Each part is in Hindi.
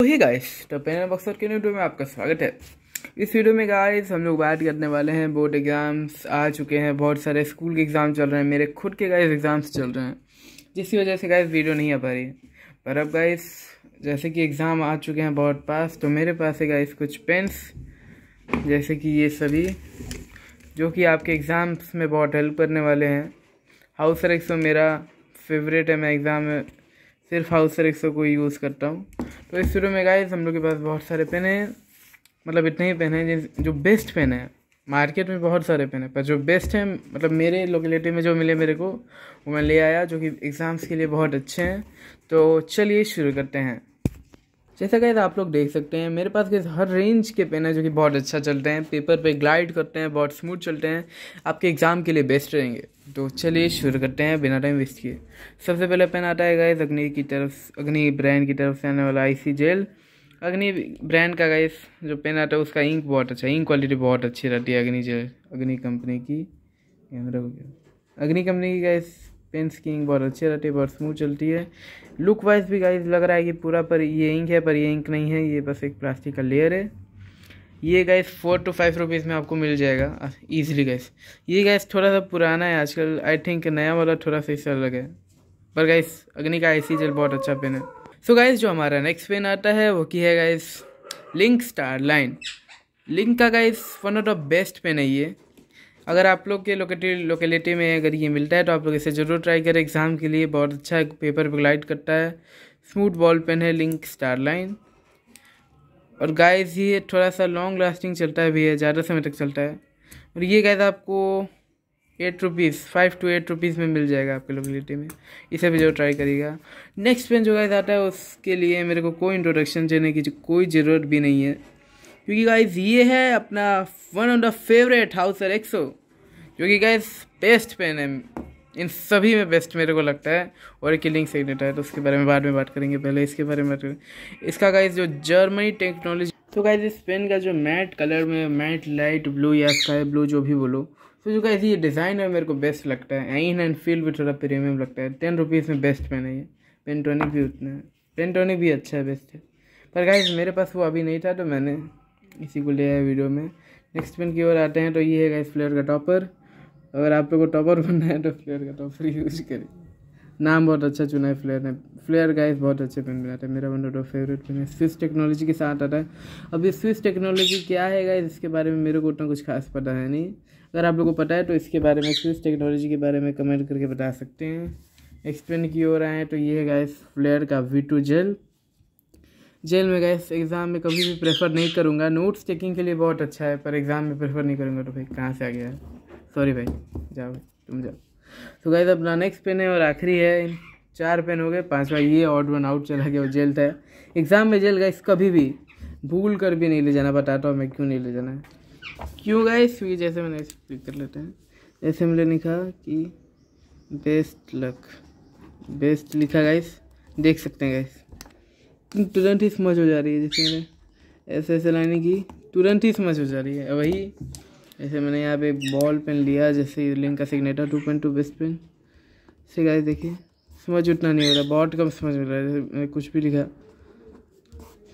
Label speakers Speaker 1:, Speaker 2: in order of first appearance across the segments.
Speaker 1: तो ही गाइस तो पैनल बक्सर के वीडियो में आपका स्वागत है इस वीडियो में गाइस हम लोग बात करने वाले हैं बोर्ड एग्ज़ाम्स आ चुके हैं बहुत सारे स्कूल के एग्ज़ाम चल रहे हैं मेरे खुद के गाइस एग्ज़ाम्स चल रहे हैं जिसकी वजह से गाइस वीडियो नहीं आ पा रही पर अब गाइस जैसे कि एग्ज़ाम आ चुके हैं बोर्ड पास तो मेरे पास है गाइस कुछ पेन्स जैसे कि ये सभी जो कि आपके एग्ज़ाम्स में बहुत हेल्प करने वाले हैं हाउसर एक्सो मेरा फेवरेट है मैं एग्ज़ाम में सिर्फ हाउसर एक्सो को यूज़ करता हूँ तो इस शुरू में गाइज हम लोग के पास बहुत सारे पेन हैं मतलब इतने ही पेन हैं जो बेस्ट पेन है मार्केट में बहुत सारे पेन हैं पर जो बेस्ट हैं मतलब मेरे लोकेलेटी में जो मिले मेरे को वो मैं ले आया जो कि एग्ज़ाम्स के लिए बहुत अच्छे हैं तो चलिए शुरू करते हैं जैसा गैस आप लोग देख सकते हैं मेरे पास गैस हर रेंज के पेन है जो कि बहुत अच्छा चलते हैं पेपर पे ग्लाइड करते हैं बहुत स्मूथ चलते हैं आपके एग्ज़ाम के लिए बेस्ट रहेंगे तो चलिए शुरू करते हैं बिना टाइम वेस्ट किए सबसे पहला पेन आता है गैस अग्नि की तरफ अग्नि ब्रांड की तरफ से आने वाला आई जेल अग्नि ब्रांड का गैस जो पेन आता है उसका इंक बहुत अच्छा इंक क्वालिटी बहुत अच्छी रहती है अग्नि जेल अग्नि कंपनी की कैमरा हो गया अग्नि कंपनी की गैस पेन स्कीइंग बहुत अच्छी रहती है बहुत स्मूथ चलती है लुक वाइज भी गाइज लग रहा है कि पूरा पर ये इंक है पर ये इंक नहीं है ये बस एक प्लास्टिक का लेयर है ये guys four to five rupees में आपको मिल जाएगा इजीली गैस ये गैस थोड़ा सा पुराना है आजकल आई थिंक नया वाला थोड़ा सा इससे अलग है पर गैस अग्नि का आईसी जेल बहुत अच्छा पेन है सो so गैस जो हमारा नेक्स्ट पेन आता है वो की है guys Linc star line Linc का guys one of the best pen है ये अगर आप लोग के लोकेटी लोकेलिटी में अगर ये मिलता है तो आप लोग इसे ज़रूर ट्राई करें एग्ज़ाम के लिए बहुत अच्छा पेपर ग्लाइड करता है स्मूथ बॉल पेन है लिंक स्टार लाइन और गाइस ये थोड़ा सा लॉन्ग लास्टिंग चलता है भी है ज़्यादा समय तक चलता है और ये गाइस आपको eight rupees five to eight rupees में मिल जाएगा आपके लोकेलिटी में इसे भी जो ट्राई करिएगा नेक्स्ट पेन जो गाइस आता है उसके लिए मेरे को कोई इंट्रोडक्शन देने की कोई ज़रूरत भी नहीं है क्योंकि गाइज ये है अपना one of the favourite Hauser XO जो कि गाइज बेस्ट पेन है इन सभी में बेस्ट मेरे को लगता है और किलिंग सेगनेट है तो उसके बारे में बाद में बात करेंगे पहले इसके बारे में बात इसका गाइज जो जर्मनी टेक्नोलॉजी तो गाइज इस पेन का जो मैट कलर में मैट लाइट ब्लू या स्काई ब्लू जो भी बोलो तो जो गाइज ये डिज़ाइन है मेरे को बेस्ट लगता है एन एंड फील भी थोड़ा प्रीमियम लगता है टेन रुपीज़ में बेस्ट पेन है ये पेनटोनिक भी उतना है पेनटोनिक भी अच्छा है बेस्ट है पर गाइज मेरे पास वो अभी नहीं था तो मैंने इसी को ले आए वीडियो में नेक्स्ट पेन की ओर आते हैं तो ये है इस फ्लेयर का टॉपर अगर आप लोग को टॉपर बनना है तो फ्लेयर का टॉपर यूज करें नाम बहुत अच्छा चुना है फ्लेयर ने फ्लेयर गाइस बहुत अच्छे पेन बनाते हैं मेरा वन ऑफ फेवरेट पेन है स्विस टेक्नोलॉजी के साथ आता है अब ये स्विस टेक्नोलॉजी क्या है गाइस इसके बारे में मेरे को उतना कुछ खास पता है नहीं अगर आप लोग को पता है तो इसके बारे में स्विस टेक्नोलॉजी के बारे में कमेंट करके बता सकते हैं पेन की ओर आए तो ये है गाइस फ्लेयर का वी टू जेल जेल में गए एग्ज़ाम में कभी भी प्रेफर नहीं करूँगा नोट्स चेकिंग के लिए बहुत अच्छा है पर एग्ज़ाम में प्रेफर नहीं करूँगा तो भाई कहाँ से आ गया है सॉरी भाई जाओ तुम जाओ तो गाइज अपना नेक्स्ट पेन है और आखिरी है चार पेन हो गए पाँचवा ये ऑड वन आउट चला गया वो जेल था एग्ज़ाम में जेल गाइस कभी भी भूल कर भी नहीं ले जाना बताता हूँ मैं क्यों नहीं ले जाना है क्यों गाइस ये जैसे मैंने स्पीक कर लेते हैं जैसे मैंने लिखा कि बेस्ट लक बेस्ट लिखा गाइस देख सकते हैं गाइस तुरंत ही समझ हो जा रही है जैसे मैंने ऐसे ऐसे लाइनिंग की तुरंत ही समझ हो जा रही है वही ऐसे मैंने यहाँ पे बॉल पेन लिया जैसे लिंक का Signetta two pen too best pen से गाय देखिए समझ उतना नहीं हो रहा बहुत कम समझ हो रहा है जैसे कुछ भी लिखा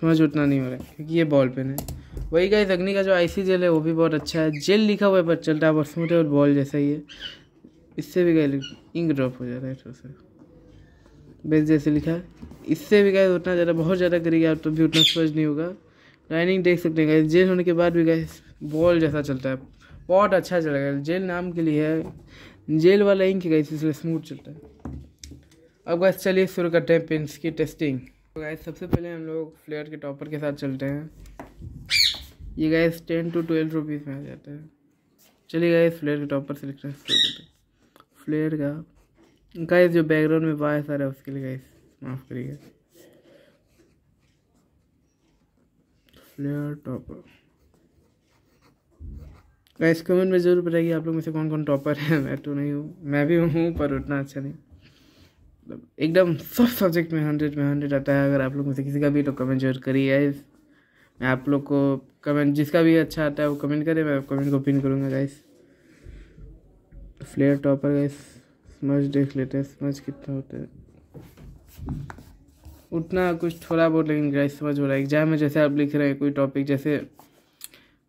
Speaker 1: समझ उतना नहीं हो रहा है क्योंकि ये बॉल पेन है वही गाय अग्नि का जो आईसी जेल है वो भी बहुत अच्छा है जेल लिखा हुआ है पर चलता है और स्मूथ है और बॉल जैसा ही है इससे भी गाइस इंक ड्रॉप हो जा रहा है थोड़ा तो सा बेस जैसे लिखा है इससे भी गाय उतना ज़्यादा बहुत ज़्यादा करेगी आप तो भी उतना स्पष्ट नहीं होगा लाइनिंग देख सकते हैं जेल होने के बाद भी गाइस बॉल जैसा चलता है बहुत अच्छा चलेगा जेल नाम के लिए है जेल वाला इंक है गाइस इसलिए स्मूथ चलता है अब गैस चलिए शुरू करते हैं पेंस की टेस्टिंग तो गैस सबसे पहले हम लोग फ्लेयर के टॉपर के साथ चलते हैं ये guys ten to twelve rupees में आ जाता है चलिए गए फ्लेयर के टॉपर से लिखते हैं फ्लेयर का गाइस जो बैकग्राउंड में वायस आ रहा है उसके लिए गाइस माफ़ करिएगा फ्लेयर टॉपर गाइस कमेंट में ज़रूर बताइए आप लोग में से कौन कौन टॉपर है मैं तो नहीं हूँ मैं भी हूँ पर उतना अच्छा नहीं मतलब एकदम सब सब्जेक्ट में हंड्रेड में हंड्रेड आता है अगर आप लोग में से किसी का भी तो कमेंट जरूर करिए गाइस मैं आप लोग को कमेंट जिसका भी अच्छा आता है वो कमेंट करें मैं कमेंट को पिन करूँगा guys Flair topper guys smudge देख लेते हैं स्मज कितना होता है उतना कुछ थोड़ा बहुत लेकिन गैस समझ हो रहा है एग्जाम में जैसे आप लिख रहे हैं कोई टॉपिक जैसे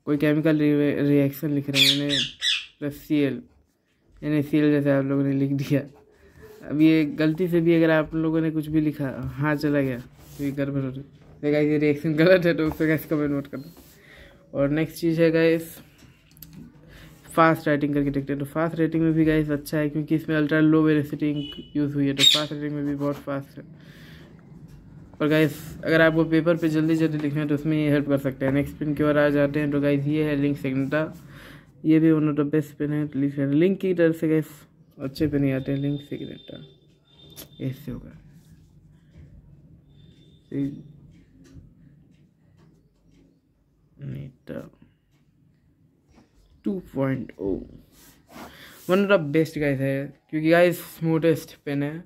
Speaker 1: कोई केमिकल रिएक्शन लिख रहे हैं मैंने प्लस सी एल यानी सी एल जैसे आप लोगों ने लिख दिया अब ये गलती से भी अगर आप लोगों ने कुछ भी लिखा हाँ चला गया तो ये गड़बड़ हो रही है ये रिएक्शन गलत है तो उससे गैस कमेंट नोट कर दो और नेक्स्ट चीज़ है गैस फास्ट राइटिंग करके देखते हैं तो फास्ट राइटिंग में भी गाइस अच्छा है क्योंकि इसमें ultra low velocity ink use हुई है तो फास्ट राइटिंग में भी बहुत फास्ट है और गाइस अगर आपको पेपर पे जल्दी जल्दी लिखना है तो उसमें ये हेल्प कर सकते हैं नेक्स्ट पेन के ओर आ जाते हैं तो गाइस ये है लिंक सेगनेटा ये भी one of the best pen है तो लिख लिंक की तरफ से गाइस अच्छे पेन ही आते हैं लिंक सेगनेटा ऐसे होगा नीटा 2.0 one of the best guys है क्योंकि गाइस स्मूथेस्ट पेन है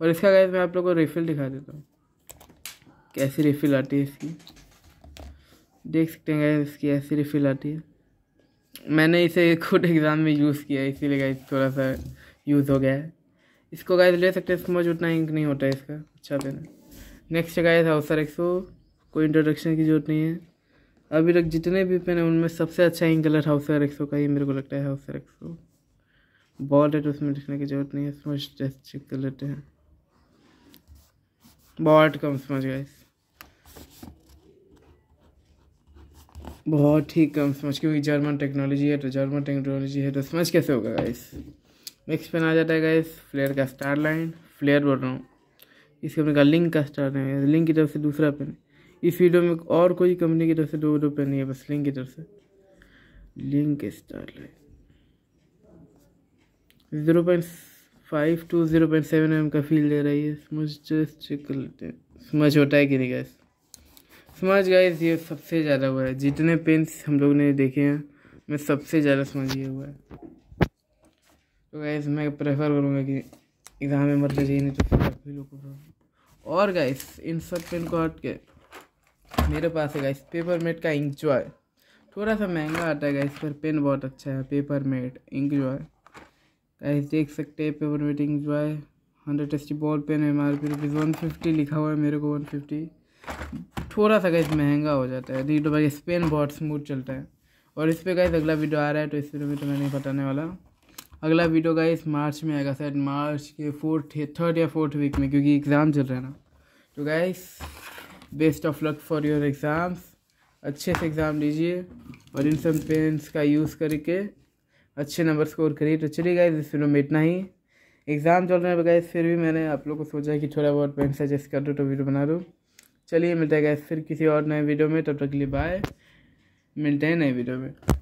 Speaker 1: और इसका गाइस मैं आप लोगों को रिफिल दिखा देता हूँ कैसी रिफिल आती है इसकी देख सकते हैं गाइस इसकी ऐसी रिफिल आती है मैंने इसे खुद एग्ज़ाम में यूज़ किया है इसीलिए गाइस थोड़ा सा यूज़ हो गया है इसको गाइस ले सकते हैं समझ उतना इंक नहीं होता है इसका अच्छा पेन है नेक्स्ट गाइस हाउसर एक्सो कोई इंट्रोडक्शन की जरूरत नहीं है अभी तक जितने भी पेन है उनमें सबसे अच्छा इंक कलर एर एक्सो का ही मेरे को लगता है एर एक्सो बॉल है तो उसमें लिखने की जरूरत नहीं है समझ जस्ट चेक कर लेते हैं बहुत कम समझ गए बहुत ही कम समझ क्योंकि जर्मन टेक्नोलॉजी है तो जर्मन टेक्नोलॉजी है तो समझ कैसे होगा गाइस नेक्स्ट पेन आ जाता है गाइस फ्लेयर का स्टार लाइन फ्लेयर बोल रहा हूँ इसके अपने का लिंक का स्टार लाइन लिंक की तरफ से दूसरा पेन है इस वीडियो में और कोई कंपनी की तरफ से दो रुपये नहीं है बस लिंक की तरफ से Linc star line zero point five to zero point seven M का फील दे रही है समझ जस्ट चेक कर लेते हैं समझ होता है कि नहीं गैस समझ गाइस ये सबसे ज़्यादा हुआ है जितने पेंस हम लोग ने देखे हैं मैं सबसे ज़्यादा समझ ये हुआ है तो गाइस मैं प्रेफर करूँगा कि एग्ज़ाम में मर जाइए नहीं तो फिर आप लोग और गाइस इन सब पेन को हट के मेरे पास है गाइस पेपर मेट का इंक जो है थोड़ा सा महंगा आता है गाइस पर पेन बहुत अच्छा है पेपर मेट इंक जो है गाइस देख सकते हैं पेपर मेट इंक जो है हंड्रेड एस्टी ball pen M R P rupees one fifty लिखा हुआ है मेरे को वन फिफ्टी थोड़ा सा गाइस महंगा हो जाता है देखो तो भाई पेन बहुत स्मूथ चलता है और इस पर गाइस अगला वीडियो आ रहा है तो इस वीडियो में तो मैं नहीं बताने वाला अगला वीडियो गाइस मार्च में आएगा शायद मार्च के फोर्थ थर्ड या फोर्थ वीक में क्योंकि एग्ज़ाम चल रहा है ना तो guys best of luck for your exams अच्छे से एग्ज़ाम दीजिए और इन सब पेंस का यूज़ करके अच्छे नंबर स्कोर करिए तो चलिए गए इस वीडियो में इतना ही एग्ज़ाम चल रहे है फिर भी मैंने आप लोग को सोचा कि थोड़ा बहुत पेन सजेस्ट कर दो तो वीडियो बना दूँ चलिए मिलता है गए फिर किसी और नए वीडियो में तब तक के लिए बाय मिलते हैं नए वीडियो में